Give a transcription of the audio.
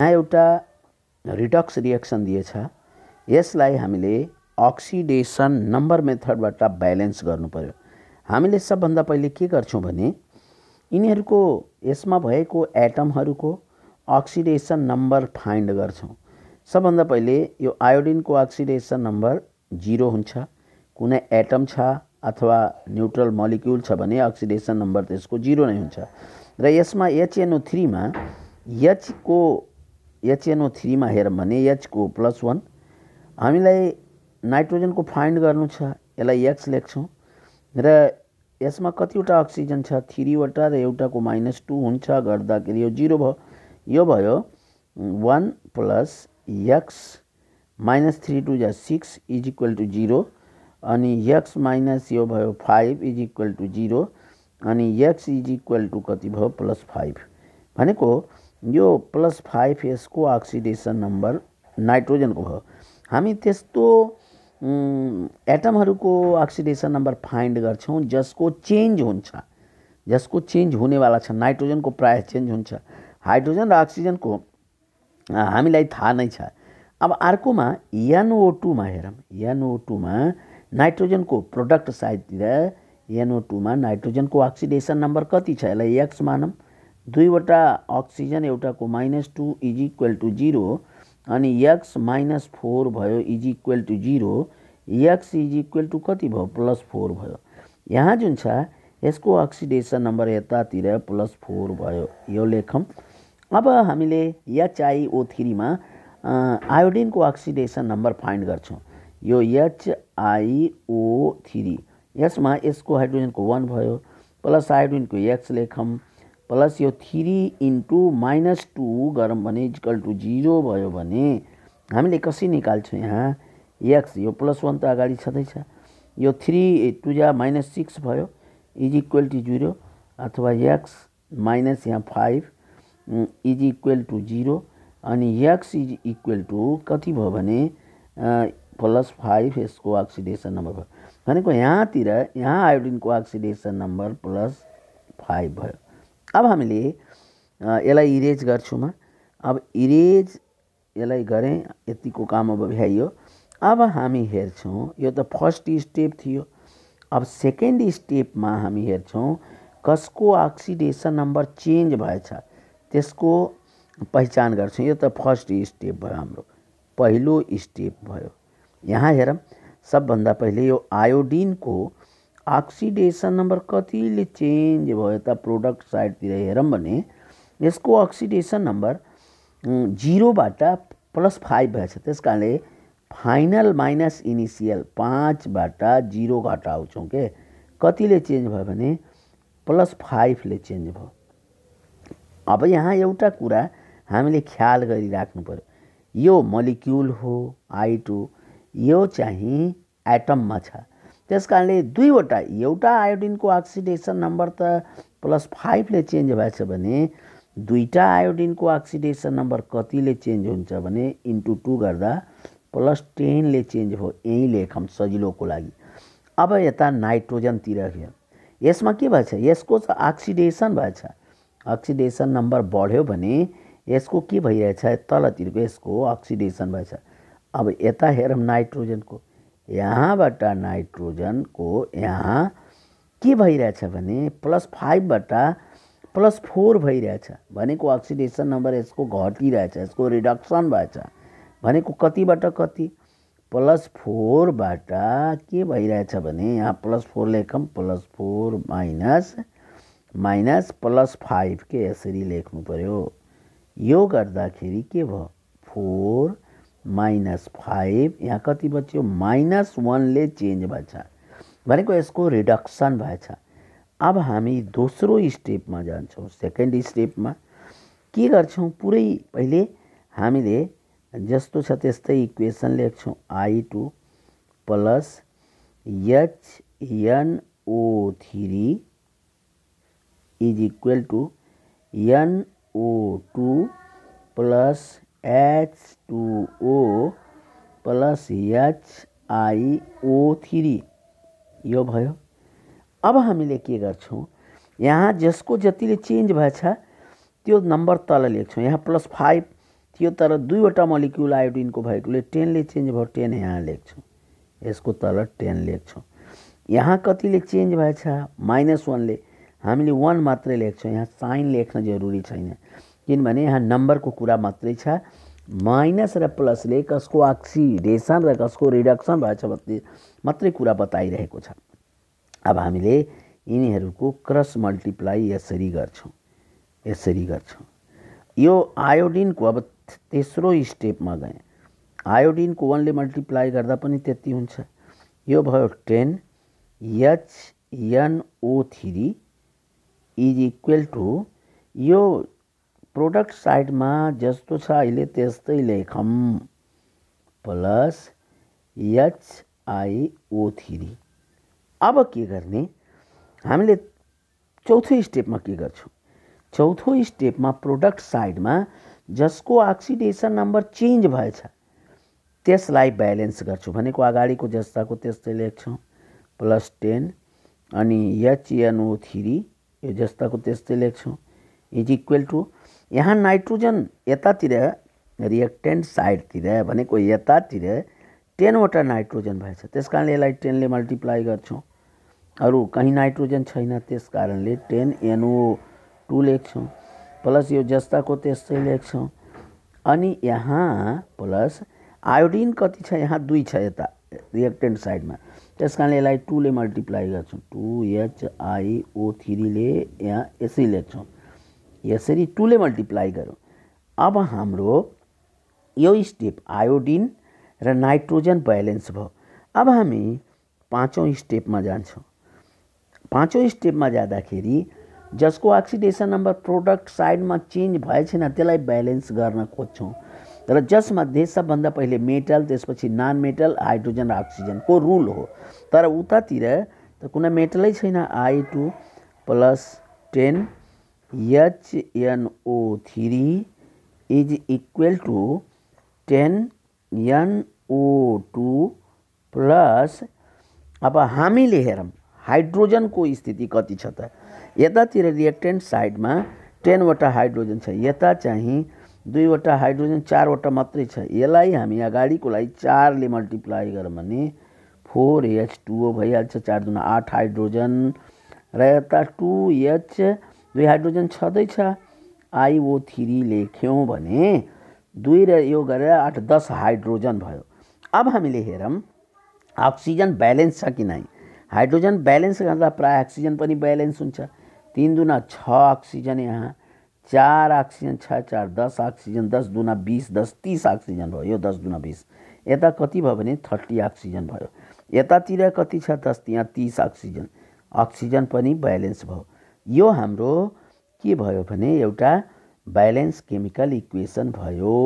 यहाँ एउटा Redux reaction दिएछ यसलाई हामीले अक्सिडेसन नम्बर मेथडबाट ब्यालेन्स गर्नुपऱ्यो हामीले सबभन्दा पहिले के गर्छौँ भने यिनीहरूको यसमा भएको एटमहरूको अक्सिडेसन नम्बर फाइन्ड गर्छौँ सबभन्दा पहिले यो आयोडिनको अक्सिडेसन नम्बर जिरो हुन्छ कुनै एटम छ अथवा न्युट्रल मलिक्युल छ भने अक्सिडेसन नम्बर त्यसको जिरो नै हुन्छ र यसमा एचएनओ थ्रीमा एचको एचएनओ थ्रीमा हेरौँ भने एचको प्लस वान हामीलाई नाइट्रोजनको फाइन्ड गर्नु छ यसलाई एक्स लेख्छौँ र यसमा कतिवटा अक्सिजन छ थ्रीवटा र एउटाको माइनस टू हुन्छ गर्दाखेरि यो जिरो भयो यो भयो one plus X minus three two जा six is equal to zero अनि एक्स माइनस यो भयो five is equal to zero अनि एक्स इज इक्वल टु कति भयो प्लस फाइभ भनेको यो प्लस फाइभ यसको अक्सिडेसन नम्बर नाइट्रोजनको भयो हामी त्यस्तो एटमहरूको अक्सिडेसन नम्बर फाइन्ड गर्छौँ जसको चेन्ज हुन्छ जसको चेन्ज हुनेवाला छ नाइट्रोजनको प्रायः चेन्ज हुन्छ हाइड्रोजन र अक्सिजनको हामीलाई थाहा नै छ अब अर्कोमा एनओ टूमा हेरौँ एनओ टूमा नाइट्रोजनको प्रोडक्ट साइडतिर एनओ टूमा नाइट्रोजनको अक्सिडेसन नम्बर कति छ यसलाई एक्स मानौँ दुईवटा अक्सिजन एउटाको minus two is equal to zero अनि यक्स माइनस फोर भयो is equal to zero X is equal to कति भयो प्लस फोर भयो यहाँ जुन छ यसको अक्सिडेसन नम्बर यतातिर प्लस फोर भयो यो लेखौँ अब हामीले एचआइओ थ्रीमा आयोडिनको अक्सिडेसन नम्बर फाइन्ड गर्छौँ यो एचआइओ थ्री यसमा यसको हाइड्रोजनको वान भयो प्लस आयोडिनको एक्स लेखौँ प्लस यो थ्री इन्टु माइनस टू गरौँ भने इजिकल टु जिरो भयो भने हामीले कसरी निकाल्छौँ यहाँ एक्स यो प्लस वान त अगाडि छँदैछ यो थ्री टु जा माइनस सिक्स भयो इज इक्वल टु जिरो अथवा एक्स माइनस यहाँ five is equal to zero अनि एक्स इज इक्वल टु कति भयो भने प्लस फाइभ यसको अक्सिडेसन नम्बर भयो भनेको यहाँतिर यहाँ आयोडिनको अक्सिडेसन नम्बर प्लस फाइभ भयो अब हामीले यसलाई इरेज गर्छौँमा अब इरेज यसलाई गरेँ यतिको काम अब भ्याइयो अब हामी हेर्छौँ यो त फर्स्ट स्टेप थियो अब सेकेन्ड स्टेपमा हामी हेर्छौँ कसको अक्सिडेसन नम्बर चेन्ज भएछ त्यसको पहिचान गर्छौँ यो त फर्स्ट स्टेप भयो हाम्रो पहिलो स्टेप भयो यहाँ हेरौँ सबभन्दा पहिले यो आयोडिनको अक्सिडेसन नम्बर कतिले चेन्ज भयो त प्रोडक्ट साइडतिर हेरौँ भने यसको अक्सिडेसन नम्बर जिरोबाट प्लस फाइभ भएछ त्यस कारणले फाइनल माइनस इनिसियल पाँचबाट जिरो घटाउँछौँ के कतिले चेन्ज भयो भने प्लस फाइभले चेन्ज भयो अब यहाँ एउटा कुरा हामीले ख्याल गरिराख्नु पऱ्यो यो मलिक्युल हो आइटु यो चाहिँ एटममा छ त्यस कारणले दुईवटा एउटा आयोडिनको अक्सिडेसन नम्बर त प्लस फाइभले चेन्ज भएछ भने दुईवटा आयोडिनको अक्सिडेसन नम्बर कतिले चेन्ज हुन्छ भने इन्टु टू गर्दा प्लस टेनले चेन्ज हो यहीँ लेखौँ सजिलोको लागि अब यता नाइट्रोजनतिर हेर यसमा के भएछ यसको त अक्सिडेसन भएछ अक्सिडेसन नम्बर बढ्यो भने यसको के भइरहेछ तलतिरको यसको अक्सिडेसन भएछ अब यता हेरौँ नाइट्रोजनको यहाँबाट नाइट्रोजनको यहाँ के भइरहेछ भने प्लस फाइभबाट प्लस फोर भइरहेछ भनेको अक्सिडेसन नम्बर यसको घटिरहेछ यसको रिडक्सन भएछ भनेको कतिबाट कति प्लस फोरबाट के भइरहेछ भने यहाँ प्लस फोर लेखौँ plus four minus minus plus five के यसरी लेख्नु पऱ्यो यो गर्दाखेरि के भयो फोर माइनस फाइभ यहाँ कति बच्यो माइनस वानले चेन्ज भएछ भनेको यसको रिडक्सन भएछ अब हामी दोस्रो स्टेपमा जान्छौँ सेकेन्ड स्टेपमा के गर्छौँ पुरै पहिले हामीले जस्तो छ त्यस्तै इक्वेसन लेख्छौँ I two plus HNO three is equal to NO two plus H plus HIO three यो भयो अब हामीले के गर्छौँ यहाँ जसको जतिले चेन्ज भएछ त्यो नम्बर तल लेख्छौँ यहाँ प्लस फाइभ थियो तर दुईवटा मलिक्युल आयोडिनको भएकोले टेनले चेन्ज भयो टेन यहाँ लेख्छौँ यसको तल टेन लेख्छौँ यहाँ कतिले चेन्ज भएछ माइनस वानले हामीले वान मात्रै लेख्छौँ यहाँ साइन लेख्न जरुरी छैन किनभने यहाँ नम्बरको कुरा मात्रै छ माइनस र प्लसले कसको अक्सिडेसन र कसको रिडक्सन भएछ भन्ने मात्रै कुरा बताइरहेको छ अब हामीले यिनीहरूको क्रस मल्टिप्लाई यसरी गर्छौँ यसरी गर्छौँ यो आयोडिनको अब तेस्रो स्टेपमा गएँ आयोडिनको वानले मल्टिप्लाई गर्दा पनि त्यति हुन्छ यो भयो ten HNO three is equal to यो प्रोडक्ट साइडमा जस्तो छ अहिले त्यस्तै लेखौँ प्लस एचआइओ थ्री अब के गर्ने हामीले चौथो स्टेपमा के गर्छौँ चौथो स्टेपमा प्रोडक्ट साइडमा जसको अक्सिडेसन नम्बर चेन्ज भएछ त्यसलाई ब्यालेन्स गर्छु भनेको अगाडिको जस्ताको त्यस्तै लेख्छौँ प्लस टेन अनि एचएनओ थ्री यो जस्ताको त्यस्तै लेख्छौँ इज इक्वल टु यहाँ नाइट्रोजन यतातिर रिएक्टेन्ट साइडतिर भनेको यतातिर टेनवटा नाइट्रोजन भएछ त्यस कारणले यसलाई टेनले मल्टिप्लाई गर्छौँ अरू कहीँ नाइट्रोजन छैन त्यस कारणले टेन एनओ टू लेख्छौँ प्लस यो जस्ताको त्यस्तै लेख्छौँ अनि यहाँ प्लस आयोडिन कति छ यहाँ दुई छ यता रिएक्टेन्ट साइडमा त्यस कारणले यसलाई टूले मल्टिप्लाई गर्छौँ टु एचआइओ थ्रीले यहाँ यसरी लेख्छौँ यसरी टुले मल्टिप्लाई गरौँ अब हाम्रो यो स्टेप आयोडिन र नाइट्रोजन ब्यालेन्स भयो अब हामी पाँचौँ स्टेपमा जान्छौँ पाँचौँ स्टेपमा जाँदाखेरि जसको अक्सिडेसन नम्बर प्रोडक्ट साइडमा चेन्ज भए छैन त्यसलाई ब्यालेन्स गर्न खोज्छौँ र जसमध्ये सबभन्दा पहिले मेटल त्यसपछि नन मेटल हाइड्रोजन र अक्सिजनको रुल हो तर उतातिर त कुनै मेटलै छैन I two plus ten H three equal to ten N O two plus अब हामीले हाइड्रोजन को स्थिति कति छ त यतातिर रिएक्टेन्ट टेनवटा हाइड्रोजन छता यता दुईवटा हाइड्रोजन चारवटा मात्रै छ यसलाई हामी को चार चारले मल्टिप्लाई गरौँ फोर एच टू भैया चार दुना आठ हाइड्रोजन रू एच दुई हाइड्रोजन छँदैछ आइओ थ्री लेख्यौँ भने दुई र यो गरेर आठ दस हाइड्रोजन भयो अब हामीले हेरौँ अक्सिजन ब्यालेन्स छ कि नै हाइड्रोजन ब्यालेन्स गर्दा प्रायः अक्सिजन पनि ब्यालेन्स हुन्छ तिन दुना छ अक्सिजन यहाँ चार अक्सिजन छ चार दस अक्सिजन दस दुना बिस दस तिस अक्सिजन भयो यो दस दुना बिस यता कति भयो भने थर्टी अक्सिजन भयो यतातिर कति छ दस यहाँ तिस अक्सिजन अक्सिजन पनि ब्यालेन्स भयो यो हाम्रो के भयो भने एउटा ब्यालेन्स केमिकल इक्वेसन भयो